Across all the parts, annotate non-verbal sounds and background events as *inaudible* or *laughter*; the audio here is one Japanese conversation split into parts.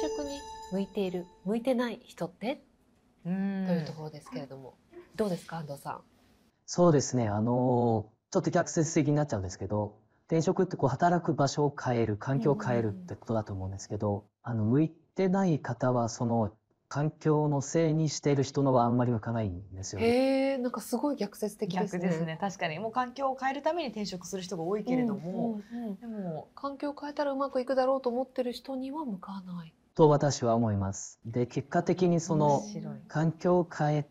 職に向いている向いてない人ってというところですけれどもどうですか安藤さんそうですねあのちょっと逆説的になっちゃうんですけど転職ってこう働く場所を変える環境を変えるってことだと思うんですけど、あの向いてない方はその環境のせいにしている人のはあんまり向かないんですよ、ね。へなんかすごい逆説的ですね。ですね確かにもう環境を変えるために転職する人が多いけれども、うんうんうん、でも環境を変えたらうまくいくだろうと思ってる人には向かない。と私は思います。で、結果的にその環境を変え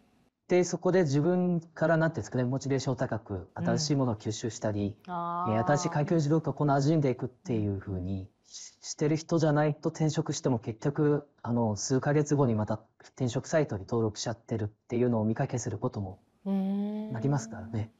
て、そこで自分からなんていうんですかね、モチベーション高く新しいものを吸収したり、うん、新しい環境持続化をこの味んでいくっていうふうにしてる人じゃないと転職しても結局、あの、数ヶ月後にまた転職サイトに登録しちゃってるっていうのを見かけすることもなりますからね。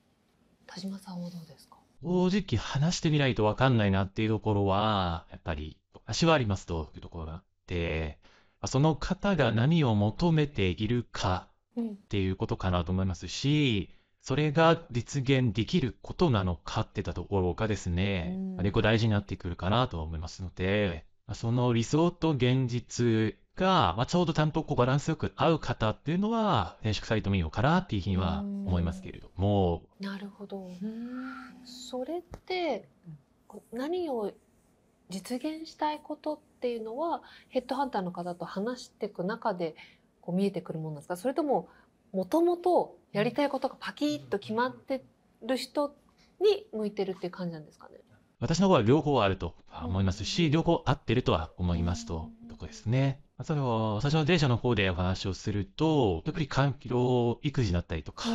田島さんはどうですか正直話してみないとわかんないなっていうところは、やっぱり、足はありますというところがて、その方が何を求めているかっていうことかなと思いますし、それが実現できることなのかってたところがですね、うん、結構大事になってくるかなと思いますので、その理想と現実が、まあ、ちょうどちゃんとこうバランスよく合う方っていうのは、転職サイト見ようかなっていうふうには思いますけれども。なるほど。それって、何を実現したいことっていうのはヘッドハンターの方と話していく中でこう見えてくるものんですかそれとももともとやりたいことがパキッと決まってる人に向いてるっていう感じなんですかね私の方は両方あると思いますし、両方合ってるとは思いますと、とこですね。それを最初の電車の方でお話をすると、やっぱり環境育児だったりとか、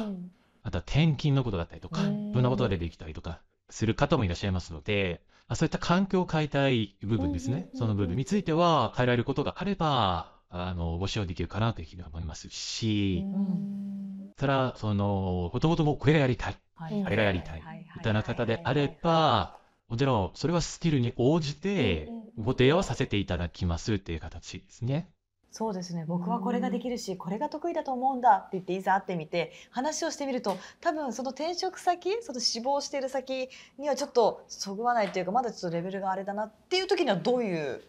あとは転勤のことだったりとか、いろんなことが出てきたりとか、する方もいらっしゃいますので、そういった環境を変えたい部分ですね、その部分については変えられることがあれば、あの、ご使用できるかなというふうに思いますし、ただ、その、もともともこれがやりたい、あれがやりたい、みたいな方であれば、もちろん、それはスキルに応じて、ご提案をさせていただきますっていう形ですね。そうですね僕はこれができるし、うん、これが得意だと思うんだって言っていざ会ってみて話をしてみると多分その転職先その志望している先にはちょっとそぐわないというかまだちょっとレベルがあれだなっていう時にはどういう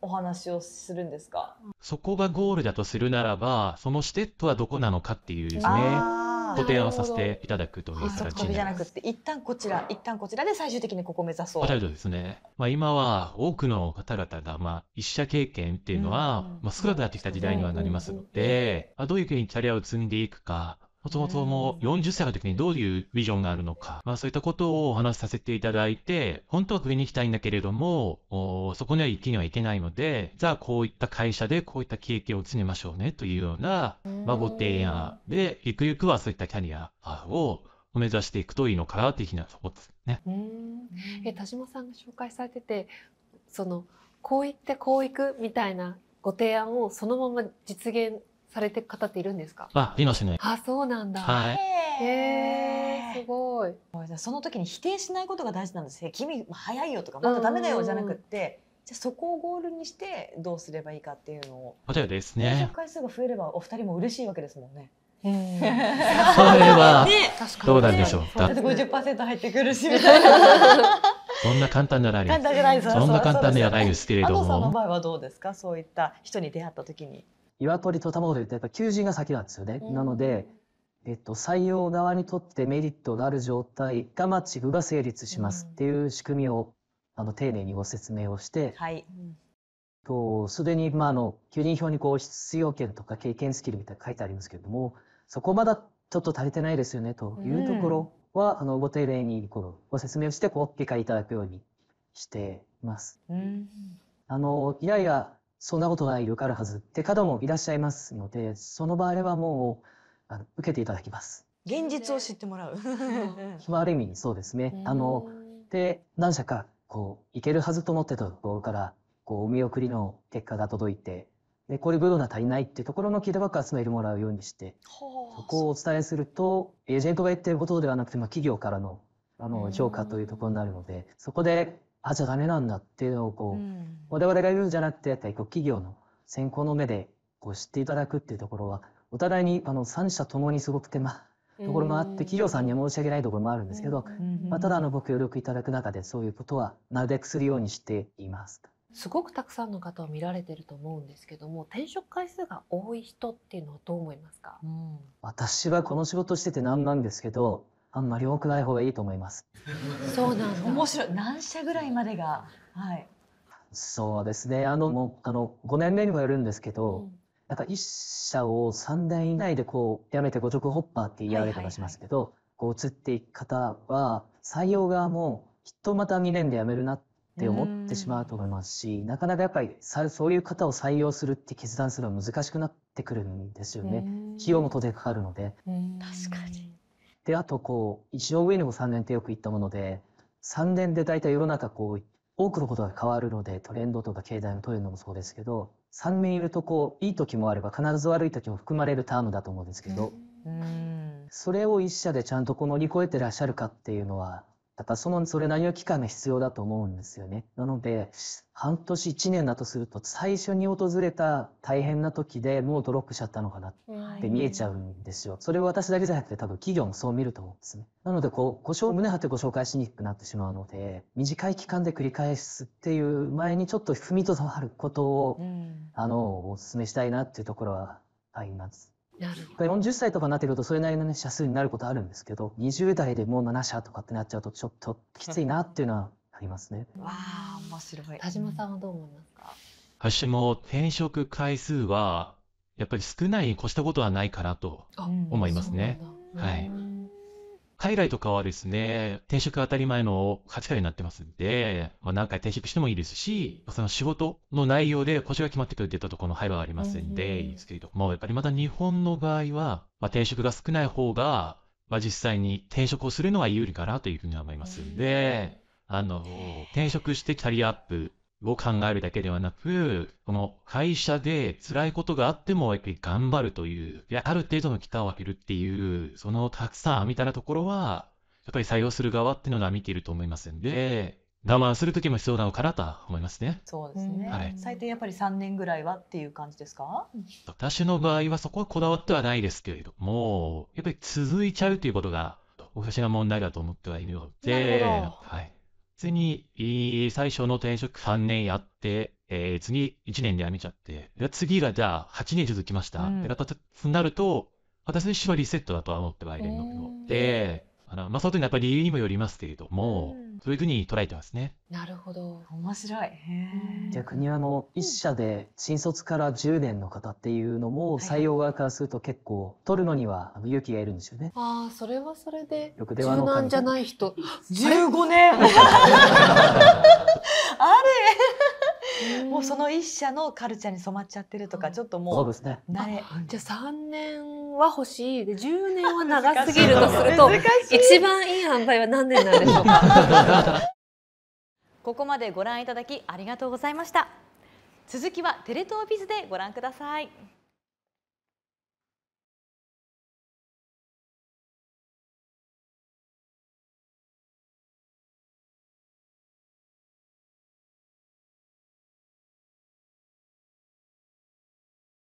お話をするんですかそこがゴールだとするならばそのステップはどこなのかっていうですね。ご提案させていただくという形じゃなくて、一旦こちら、一旦こちらで最終的にここを目指そう。というですね。まあ、今は多くの方々が、まあ、一社経験っていうのは、まあ、少なくなってきた時代にはなりますので、あ、どういうふうにキャリアを積んでいくか、もともとも40歳の時にどういうビジョンがあるのか、まあそういったことをお話しさせていただいて、本当は上に行きたいんだけれども、そこには行きにはいけないので、じゃあこういった会社でこういった経験を積みましょうねというような、まあご提案で、ゆくゆくはそういったキャリアを目指していくといいのかなというふうなところですね。え田島さんが紹介されてて、その、こう行ってこう行くみたいなご提案をそのまま実現されてる方っているんですかあ、いますね。あ、そうなんだ。はい。へえ、すごい。その時に否定しないことが大事なんですよ。君、早いよとか、またダメだよじゃなくって、じゃそこをゴールにしてどうすればいいかっていうのを。例えばですね。回数が増えればお二人も嬉しいわけですもんね。それは *laughs* どうなんでしょう。だって50%入ってくるしみたいな。そんな簡単じゃないです。そんな簡単ではないですけれども。安藤さんの場合はどうですか。そういった人に出会った時に。鶏と卵取りってやっぱ求人が先なんですよね。なので、えっと、採用側にとってメリットがある状態がマッチングが成立しますっていう仕組みを、あの丁寧にご説明をして、はい、とすでに、まあ、あの求人票にこう必要件とか経験スキルみたいな書いてありますけれどもそこまだちょっと足りてないですよねというところは、うん、あのご丁寧にこうご説明をしてこう理解いただくようにしています。うん、あのいやいやそんなことがよかるはずって方もいらっしゃいますので、その場合はもう、あの受けていただきます。現実を知ってもらう。ある意味にそうですね。あの、で、何社か、こう、いけるはずと思ってたところから、こう、お見送りの結果が届いて、で、これ部分が足りないっていうところのキードバック集めてもらうようにして、そこをお伝えすると、エージェントが言ってることではなくて、まあ、企業からの、あの、評価というところになるので、そこであじゃあダメなんだっていうのをこう、うん、我々が言うんじゃなくてやっぱりこう企業の先行の目でこう知っていただくっていうところはお互いにあの三者ともにすごく手間ところもあって、企業さんには申し訳ないところもあるんですけど、まあ、ただあの僕協力いただく中でそういうことはなるべくするようにしています。すごくたくさんの方を見られてると思うんですけども転職回数が多い人っていうのはどう思いますか、うん、私はこの仕事してて何なんですけどあんまり多くない方がいいと思います。そうなんでだ。面白い。何社ぐらいまでが、はい。そうですね。あの、もう、あの、5年目にもよるんですけど、うん、なんか1社を3年以内でこう、やめて五直ホッパーって言われたりしますけど、はいはいはい、こう、移っていく方は、採用側も、きっとまた2年で辞めるなって思ってしまうと思いますし、なかなかやっぱりそういう方を採用するって決断するのは難しくなってくるんですよね。費用も当然かかるので。確かに。で、あとこう、一応上にも3年ってよく言ったもので、3年で大体世の中こう、多くのことが変わるので、トレンドとか経済のトレンドもそうですけど、3年いるとこう、いい時もあれば必ず悪い時も含まれるタームだと思うんですけど、それを一社でちゃんとこ乗り越えてらっしゃるかっていうのは、だその、それなりの期間が必要だと思うんですよね。なので、半年1年だとすると、最初に訪れた大変な時でもうドロップしちゃったのかなって見えちゃうんですよ。それは私だけじゃなくて多分企業もそう見ると思うんですね。なので、こう、故障、胸張ってご紹介しにくくなってしまうので、短い期間で繰り返すっていう前にちょっと踏みとどまることを、あの、お勧めしたいなっていうところはあります。40歳とかになってくるとそれなりの、ね、社数になることあるんですけど20代でもう7社とかってなっちゃうとちょっときついなっていうのはありますね。わあ面白い田島さんはどう思いますか私も転職回数はやっぱり少ないに越したことはないかなと思いますね。はい、海外とかはですね、転職当たり前の価値観になってますんで、まあ、何回転職してもいいですし、その仕事の内容で腰が決まってくるって言ったとこの配慮はありますんで、いいですけれども、やっぱりまた日本の場合は、まあ、転職が少ない方が、まあ、実際に転職をするのは有利かなというふうに思いますんで、あの、転職してキャリアアップを考えるだけではなく、この会社で辛いことがあっても、やっぱり頑張るという、いや、ある程度の北を開けるっていう、そのたくさんみたいなところは、やっぱり採用する側っていうのは見ていると思いますんで、我慢する時も必要なのかなと思いますね。そうですね。はい、最低やっぱり3年ぐらいはっていう感じですか私の場合はそこはこだわってはないですけれども、やっぱり続いちゃうということが、私が問題だと思ってはいるので、はい。に、最初の転職3年やって、えー、次1年で辞めちゃって、次がじゃあ8年続きました、うん、ってなると、私自身はリセットだとは思ってはいるので、かな。まあ、その時のやっぱり理由にもよりますけれども、うん、そういうふうに捉えてますね。なるほど。面白い。逆にあの、一社で新卒から10年の方っていうのも、採用側からすると結構、取るのには勇気がいるんですよね。ああ、それはそれで。よく電話の柔じゃない人。15年あれ *laughs* もうその一社のカルチャーに染まっちゃってるとか、ちょっともう。そうですね。じゃあ3年は欲しいで10年は長すぎるとすると *laughs* 一番いい販売は何年なんでしょうか *laughs* ここまでご覧いただきありがとうございました続きはテレ東ビズでご覧ください